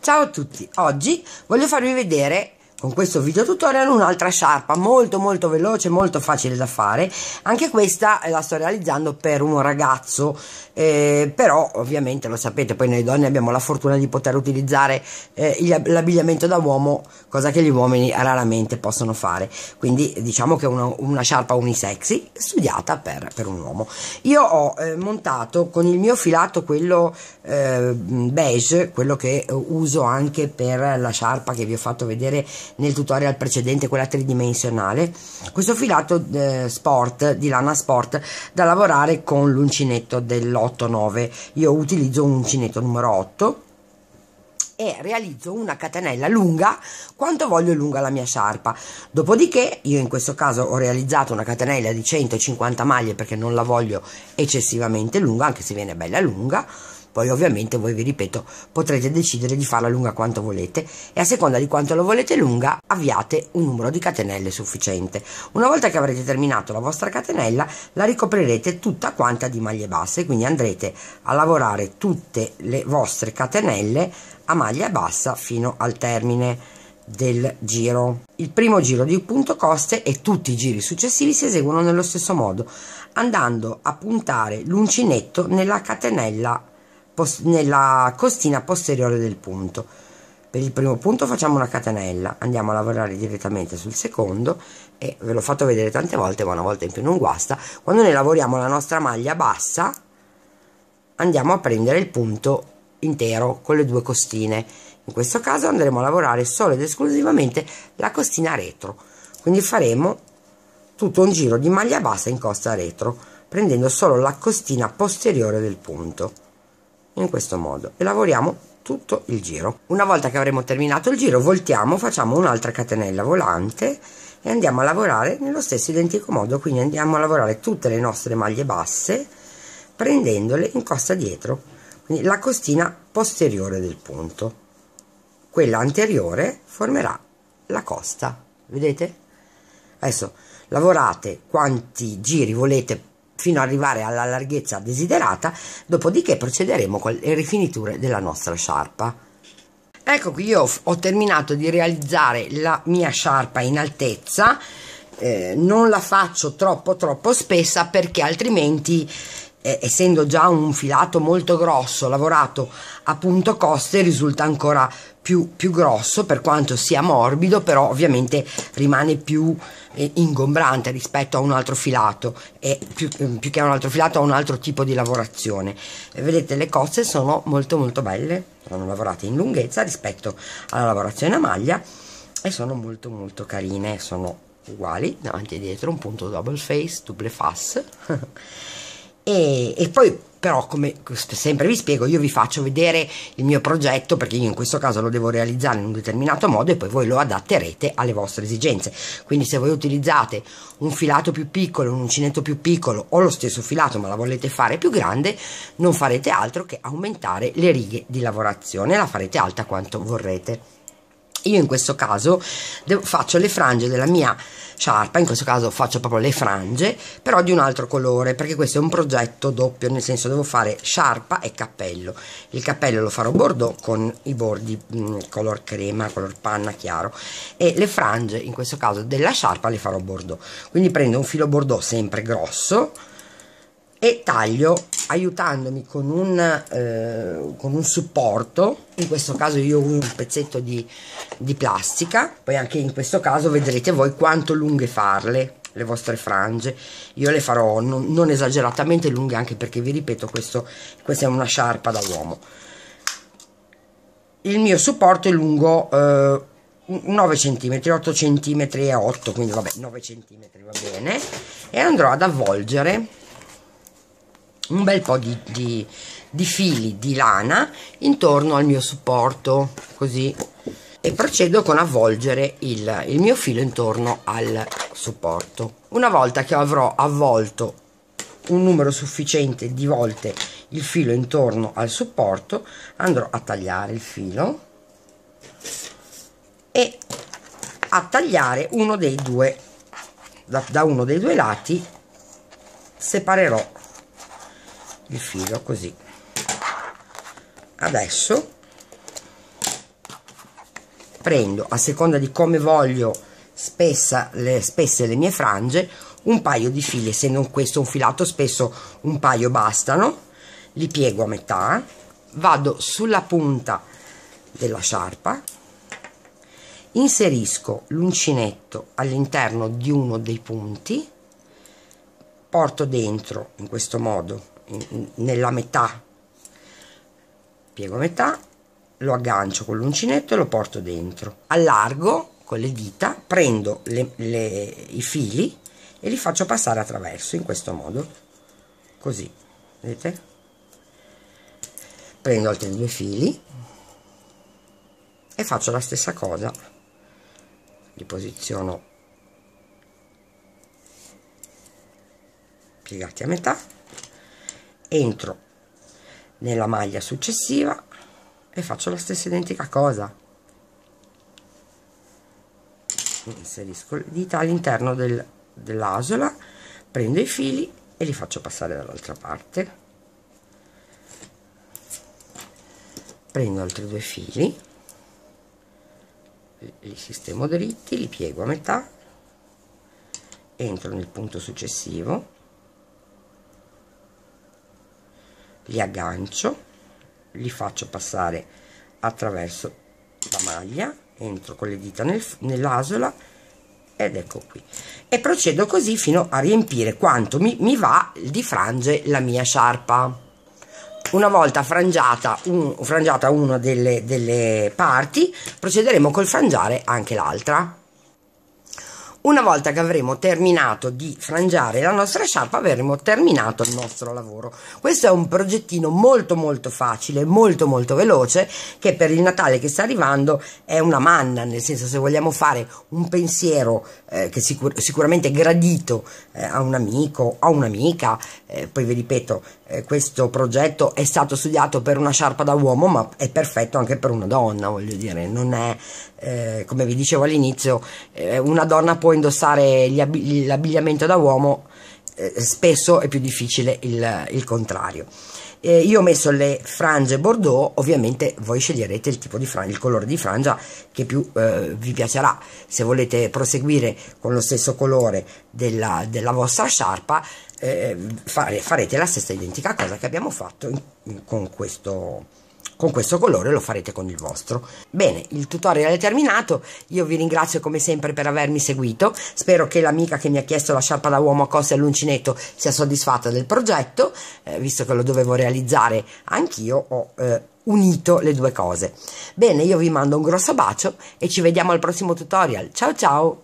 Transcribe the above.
Ciao a tutti, oggi voglio farvi vedere con questo video tutorial un'altra sciarpa molto molto veloce molto facile da fare anche questa eh, la sto realizzando per un ragazzo eh, però ovviamente lo sapete poi noi donne abbiamo la fortuna di poter utilizzare eh, l'abbigliamento da uomo cosa che gli uomini raramente possono fare quindi diciamo che una, una sciarpa unisexy studiata per, per un uomo io ho eh, montato con il mio filato quello eh, beige quello che uso anche per la sciarpa che vi ho fatto vedere nel tutorial precedente, quella tridimensionale, questo filato eh, sport di lana sport da lavorare con l'uncinetto dell'8-9. Io utilizzo un uncinetto numero 8 e realizzo una catenella lunga quanto voglio lunga la mia sciarpa. Dopodiché, io in questo caso ho realizzato una catenella di 150 maglie perché non la voglio eccessivamente lunga, anche se viene bella lunga poi ovviamente voi vi ripeto potrete decidere di farla lunga quanto volete e a seconda di quanto lo volete lunga avviate un numero di catenelle sufficiente. Una volta che avrete terminato la vostra catenella la ricoprirete tutta quanta di maglie basse, quindi andrete a lavorare tutte le vostre catenelle a maglia bassa fino al termine del giro. Il primo giro di punto coste e tutti i giri successivi si eseguono nello stesso modo, andando a puntare l'uncinetto nella catenella pos nella costina posteriore del punto. Per il primo punto facciamo una catenella, andiamo a lavorare direttamente sul secondo e ve l'ho fatto vedere tante volte, ma una volta in più non guasta. Quando noi lavoriamo la nostra maglia bassa, andiamo a prendere il punto intero con le due costine. In questo caso andremo a lavorare solo ed esclusivamente la costina retro. Quindi faremo tutto un giro di maglia bassa in costa retro, prendendo solo la costina posteriore del punto in questo modo e lavoriamo tutto il giro una volta che avremo terminato il giro voltiamo facciamo un'altra catenella volante e andiamo a lavorare nello stesso identico modo quindi andiamo a lavorare tutte le nostre maglie basse prendendole in costa dietro quindi la costina posteriore del punto quella anteriore formerà la costa vedete adesso lavorate quanti giri volete fino ad arrivare alla larghezza desiderata, dopodiché procederemo con le rifiniture della nostra sciarpa. Ecco qui io ho terminato di realizzare la mia sciarpa in altezza, eh, non la faccio troppo troppo spessa perché altrimenti eh, essendo già un filato molto grosso lavorato a punto coste risulta ancora più, più grosso per quanto sia morbido però ovviamente rimane più eh, ingombrante rispetto a un altro filato e più, eh, più, che a un altro filato a un altro tipo di lavorazione eh, vedete le cozze sono molto molto belle sono lavorate in lunghezza rispetto alla lavorazione a maglia e sono molto molto carine sono uguali davanti e dietro un punto double face double face e, e poi però come sempre vi spiego io vi faccio vedere il mio progetto perché io in questo caso lo devo realizzare in un determinato modo e poi voi lo adatterete alle vostre esigenze quindi se voi utilizzate un filato più piccolo un uncinetto più piccolo o lo stesso filato ma la volete fare più grande non farete altro che aumentare le righe di lavorazione la farete alta quanto vorrete io in questo caso faccio le frange della mia sciarpa, in questo caso faccio proprio le frange, però di un altro colore, perché questo è un progetto doppio, nel senso devo fare sciarpa e cappello. Il cappello lo farò bordeaux con i bordi mh, mm, color crema, color panna chiaro, e le frange, in questo caso della sciarpa, le farò bordeaux. Quindi prendo un filo bordeaux sempre grosso, e taglio aiutandomi con un, eh, con un supporto, in questo caso io uso un pezzetto di, di plastica, poi anche in questo caso vedrete voi quanto lunghe farle le vostre frange io le farò non, non esageratamente lunghe anche perché vi ripeto questo, questa è una sciarpa da uomo il mio supporto è lungo eh, 9 cm 8 cm e 8 quindi vabbè 9 cm va bene e andrò ad avvolgere un bel po' di, di, di fili di lana intorno al mio supporto così e procedo con avvolgere il, il, mio filo intorno al supporto una volta che avrò avvolto un numero sufficiente di volte il filo intorno al supporto andrò a tagliare il filo e a tagliare uno dei due da, da uno dei due lati separerò il filo così adesso prendo a seconda di come voglio spessa le, spesse le mie frange un paio di fili se non questo un filato spesso un paio bastano li piego a metà vado sulla punta della sciarpa inserisco l'uncinetto all'interno di uno dei punti porto dentro in questo modo nella metà piego metà lo aggancio con l'uncinetto e lo porto dentro allargo con le dita prendo le, le, i fili e li faccio passare attraverso in questo modo così vedete prendo altri due fili e faccio la stessa cosa li posiziono piegati a metà entro nella maglia successiva e faccio la stessa identica cosa inserisco le dita all'interno del, dell'asola prendo i fili e li faccio passare dall'altra parte prendo altri due fili li sistemo dritti li piego a metà entro nel punto successivo li aggancio li faccio passare attraverso la maglia entro con le dita nel, nell'asola ed ecco qui e procedo così fino a riempire quanto mi, mi va di frange la mia sciarpa una volta frangiata, un, frangiata una delle, delle parti procederemo col frangiare anche l'altra una volta che avremo terminato di frangiare la nostra sciarpa, avremo terminato il nostro lavoro. Questo è un progettino molto molto facile, molto molto veloce, che per il Natale che sta arrivando è una manna, nel senso se vogliamo fare un pensiero eh, che sicur sicuramente gradito eh, a un amico, a un'amica, eh, poi vi ripeto, eh, questo progetto è stato studiato per una sciarpa da uomo, ma è perfetto anche per una donna, voglio dire, non è, eh, come vi dicevo all'inizio, eh, una donna può indossare ab- l'abbigliamento da uomo eh, spesso è più difficile il, il contrario eh, io ho messo le frange bordeaux ovviamente voi sceglierete il tipo di frangia il colore di frangia che più eh, vi piacerà se volete proseguire con lo stesso colore della, della vostra sciarpa eh, fare, farete la stessa identica cosa che abbiamo fatto in, in, con questo con questo colore lo farete con il vostro. Bene, il tutorial è terminato, io vi ringrazio come sempre per avermi seguito, spero che l'amica che mi ha chiesto la sciarpa da uomo a cosse all'uncinetto sia soddisfatta del progetto, eh, visto che lo dovevo realizzare anch'io, ho eh, unito le due cose. Bene, io vi mando un grosso bacio e ci vediamo al prossimo tutorial, ciao ciao!